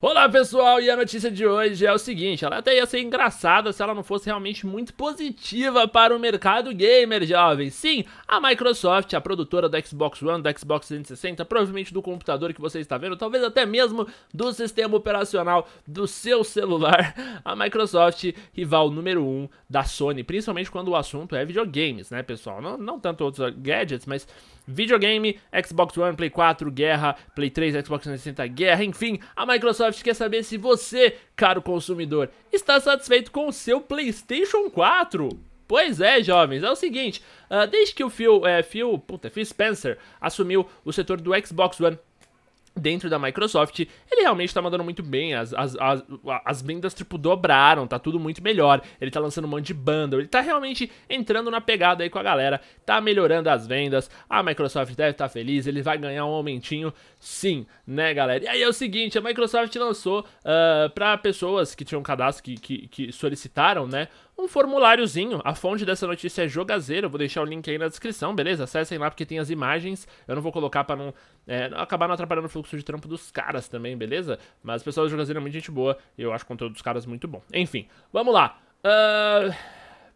Olá pessoal, e a notícia de hoje é o seguinte, ela até ia ser engraçada se ela não fosse realmente muito positiva para o mercado gamer, jovens. Sim, a Microsoft, a produtora do Xbox One, do Xbox 360, provavelmente do computador que você está vendo, talvez até mesmo do sistema operacional do seu celular, a Microsoft, rival número 1 um da Sony, principalmente quando o assunto é videogames, né pessoal? Não, não tanto outros gadgets, mas videogame, Xbox One, Play 4, guerra, Play 3, Xbox 360, guerra, enfim, a Microsoft Microsoft quer saber se você, caro consumidor, está satisfeito com o seu PlayStation 4. Pois é, jovens, é o seguinte, uh, desde que o Phil, é, Phil, puta, Phil Spencer assumiu o setor do Xbox One dentro da Microsoft, ele realmente tá mandando muito bem, as, as, as, as, vendas tipo dobraram, tá tudo muito melhor, ele tá lançando um monte de bundle, ele tá realmente entrando na pegada aí com a galera, tá melhorando as vendas, a Microsoft deve estar tá feliz, ele vai ganhar um aumentinho, sim, né galera? E aí é o seguinte, a Microsoft lançou uh, ah, para pessoas que tinham cadastro, que, que, que solicitaram, né, um formuláriozinho. A fonte dessa notícia é Jogazeiro. Eu vou deixar o link aí na descrição, beleza? Acessem lá porque tem as imagens. Eu não vou colocar para não é, acabar não atrapalhando o fluxo de trampo dos caras também, beleza? Mas o pessoal do Jogazinho é muito gente boa e eu acho o conteúdo dos caras muito bom. Enfim, vamos lá. Uh,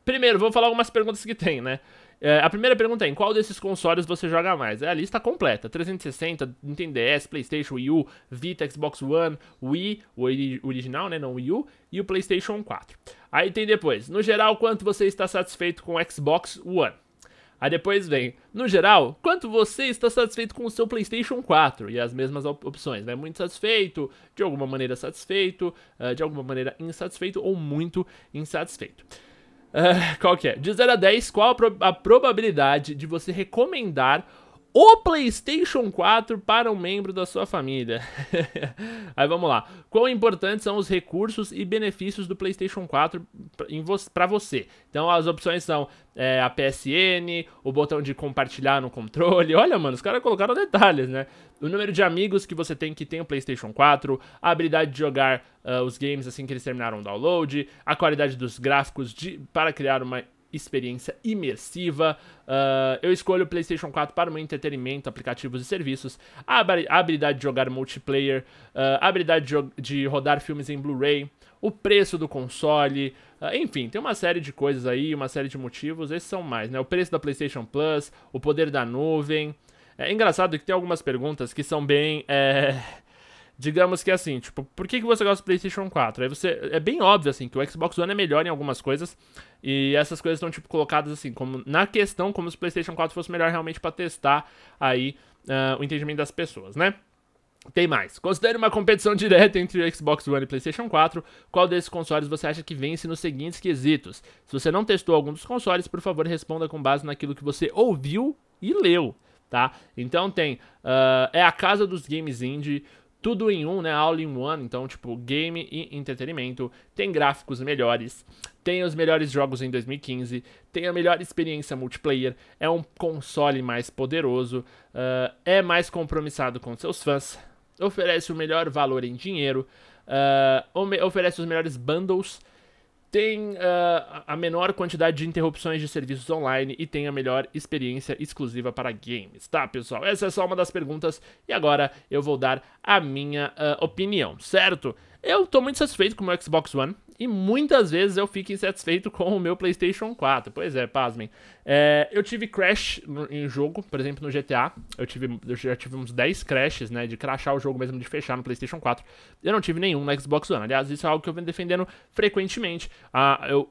primeiro, vou falar algumas perguntas que tem, né? É, a primeira pergunta é: em qual desses consoles você joga mais? É a lista completa: 360, Nintendo DS, PlayStation, Wii U, Vita, Xbox One, Wii, o original, né? Não Wii U, e o PlayStation 4. Aí tem depois: no geral, quanto você está satisfeito com o Xbox One? Aí depois vem, no geral, quanto você está satisfeito com o seu PlayStation 4? E as mesmas op opções, né? Muito satisfeito, de alguma maneira satisfeito, uh, de alguma maneira insatisfeito ou muito insatisfeito. Uh, qual que é? De 0 a 10, qual a, a probabilidade de você recomendar o PlayStation 4 para um membro da sua família. Aí vamos lá. Quão importantes são os recursos e benefícios do PlayStation 4 para você? Então as opções são é, a PSN, o botão de compartilhar no controle. Olha, mano, os caras colocaram detalhes, né? O número de amigos que você tem que tem o PlayStation 4, a habilidade de jogar uh, os games assim que eles terminaram o download, a qualidade dos gráficos de, para criar uma experiência imersiva. Uh, eu escolho o PlayStation 4 para o meu entretenimento, aplicativos e serviços, a habilidade de jogar multiplayer, uh, a habilidade de, de, rodar filmes em Blu-ray, o preço do console, uh, enfim, tem uma série de coisas aí, uma série de motivos, esses são mais, né? O preço da PlayStation Plus, o poder da nuvem. É engraçado que tem algumas perguntas que são bem. É Digamos que assim, tipo, por que, que você gosta do PlayStation 4? Aí você. É bem óbvio, assim, que o Xbox One é melhor em algumas coisas. E essas coisas estão, tipo, colocadas, assim, como na questão, como se o PlayStation 4 fosse melhor realmente para testar aí uh, o entendimento das pessoas, né? Tem mais. Considere uma competição direta entre o Xbox One e o PlayStation 4. Qual desses consoles você acha que vence nos seguintes quesitos? Se você não testou algum dos consoles, por favor, responda com base naquilo que você ouviu e leu, tá? Então tem, uh, é a casa dos games indie, tudo em um, né? All in one, então, tipo, game e entretenimento. Tem gráficos melhores, tem os melhores jogos em 2015, tem a melhor experiência multiplayer, é um console mais poderoso, uh, é mais compromissado com seus fãs, oferece o melhor valor em dinheiro, uh, oferece os melhores bundles tem uh, a menor quantidade de interrupções de serviços online e tem a melhor experiência exclusiva para games, tá, pessoal? Essa é só uma das perguntas e agora eu vou dar a minha uh, opinião, certo? Eu tô muito satisfeito com o meu Xbox One e muitas vezes eu fico insatisfeito com o meu PlayStation 4. Pois é, pasmem. É, eu tive crash no, em jogo, por exemplo, no GTA. Eu, tive, eu já tive uns 10 crashes, né? De crashar o jogo mesmo, de fechar no PlayStation 4. Eu não tive nenhum no Xbox One. Aliás, isso é algo que eu venho defendendo frequentemente. Ah, eu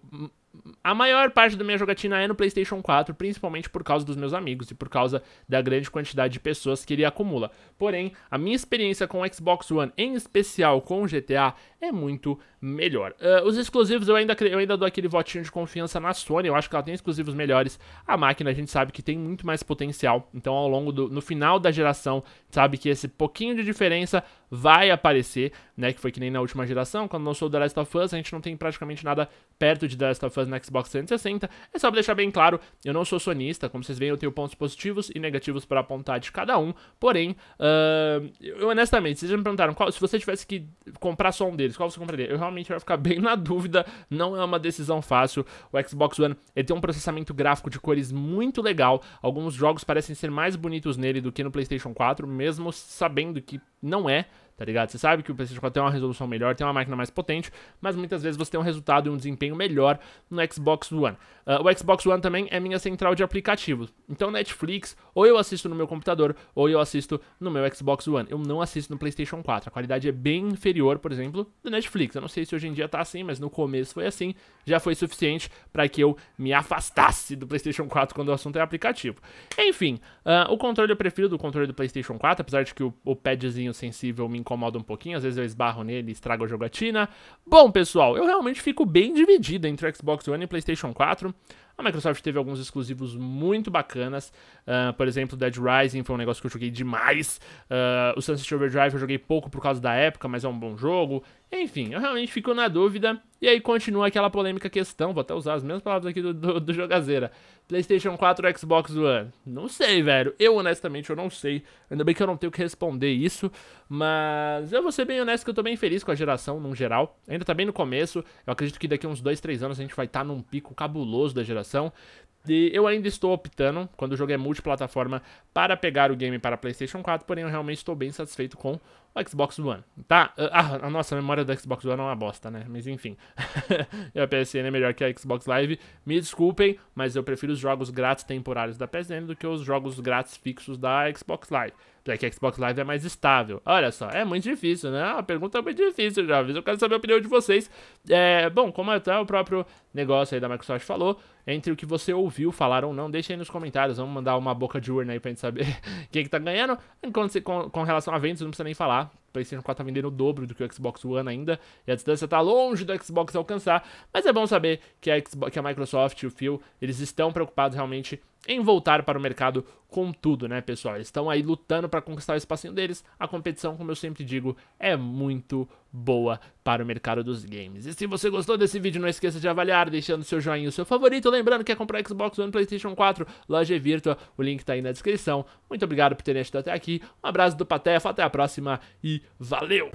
a maior parte da minha jogatina é no PlayStation 4, principalmente por causa dos meus amigos e por causa da grande quantidade de pessoas que ele acumula. Porém, a minha experiência com o Xbox One, em especial com o GTA, é muito melhor. Uh, os exclusivos, eu ainda, eu ainda dou aquele votinho de confiança na Sony, eu acho que ela tem exclusivos melhores. A máquina, a gente sabe que tem muito mais potencial, então ao longo do, no final da geração, sabe que esse pouquinho de diferença vai aparecer, né, que foi que nem na última geração, quando lançou sou The Last of Us, a gente não tem praticamente nada perto de The Last of Us no Xbox 360, é só pra deixar bem claro, eu não sou sonista, como vocês veem, eu tenho pontos positivos e negativos para apontar de cada um, porém, uh, eu, honestamente, vocês já me perguntaram, qual, se você tivesse que comprar só um deles, qual você compraria? Eu realmente realmente vai ficar bem na dúvida, não é uma decisão fácil. O Xbox One ele tem um processamento gráfico de cores muito legal, alguns jogos parecem ser mais bonitos nele do que no PlayStation 4, mesmo sabendo que não é, tá ligado? Você sabe que o PlayStation 4 tem uma resolução melhor, tem uma máquina mais potente, mas muitas vezes você tem um resultado e um desempenho melhor no Xbox One. Uh, o Xbox One também é minha central de aplicativos. Então, Netflix, ou eu assisto no meu computador, ou eu assisto no meu Xbox One. Eu não assisto no PlayStation 4. A qualidade é bem inferior, por exemplo, do Netflix. Eu não sei se hoje em dia tá assim, mas no começo foi assim. Já foi suficiente para que eu me afastasse do PlayStation 4 quando o assunto é aplicativo. Enfim, uh, o controle eu prefiro do controle do PlayStation 4, apesar de que o, o padzinho sensível me incomoda incomoda um pouquinho, às vezes eu esbarro nele e estrago a jogatina. Bom, pessoal, eu realmente fico bem dividido entre Xbox One e PlayStation 4. A Microsoft teve alguns exclusivos muito bacanas. Uh, por exemplo, Dead Rising foi um negócio que eu joguei demais. Uh, o Sunset Overdrive eu joguei pouco por causa da época, mas é um bom jogo. Enfim, eu realmente fico na dúvida. E aí continua aquela polêmica questão. Vou até usar as mesmas palavras aqui do, do, do Jogazeira. PlayStation 4 ou Xbox One? Não sei, velho. Eu, honestamente, eu não sei. Ainda bem que eu não tenho que responder isso. Mas eu vou ser bem honesto que eu tô bem feliz com a geração, num geral. Ainda tá bem no começo. Eu acredito que daqui uns 2, 3 anos a gente vai estar tá num pico cabuloso da geração geração. E eu ainda estou optando, quando o jogo é multiplataforma, para pegar o game para PlayStation 4, porém eu realmente estou bem satisfeito com o Xbox One, tá? Ah, a nossa memória do Xbox One é uma bosta, né? Mas enfim. a PSN é melhor que a Xbox Live. Me desculpem, mas eu prefiro os jogos grátis temporários da PSN do que os jogos grátis fixos da Xbox Live. Já que a Xbox Live é mais estável. Olha só, é muito difícil, né? A pergunta é muito difícil, aviso. Eu quero saber a opinião de vocês. É, bom, como até o próprio negócio aí da Microsoft falou, entre o que você ouviu, falar ou não, deixa aí nos comentários. Vamos mandar uma boca de urna aí pra gente saber quem que tá ganhando. Enquanto, com, com relação a vendas, não precisa nem falar. Ja, PlayStation 4 tá vendendo o dobro do que o Xbox One ainda, e a distância tá longe do Xbox alcançar, mas é bom saber que a, Xbox, que a Microsoft e o Phil, eles estão preocupados realmente em voltar para o mercado com tudo, né, pessoal? Eles estão aí lutando para conquistar o espacinho deles. A competição, como eu sempre digo, é muito boa para o mercado dos games. E se você gostou desse vídeo, não esqueça de avaliar, deixando seu joinha o seu favorito. Lembrando que é comprar Xbox One, PlayStation 4, loja Virtua. O link tá aí na descrição. Muito obrigado por terem assistido até aqui. Um abraço do Patefa, até a próxima e valeu!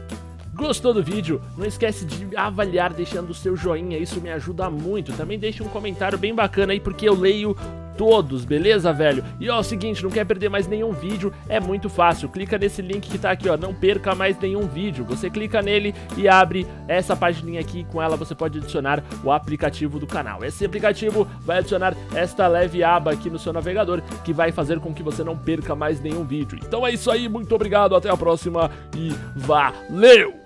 Gostou do vídeo? Não esquece de avaliar deixando o seu joinha, isso me ajuda muito. Também deixa um comentário bem bacana aí porque eu leio todos, beleza, velho? E ó, é o seguinte, não quer perder mais nenhum vídeo? É muito fácil, clica nesse link que tá aqui, ó, não perca mais nenhum vídeo. Você clica nele e abre essa página aqui, com ela você pode adicionar o aplicativo do canal. Esse aplicativo vai adicionar esta leve aba aqui no seu navegador, que vai fazer com que você não perca mais nenhum vídeo. Então é isso aí, muito obrigado, até a próxima e valeu!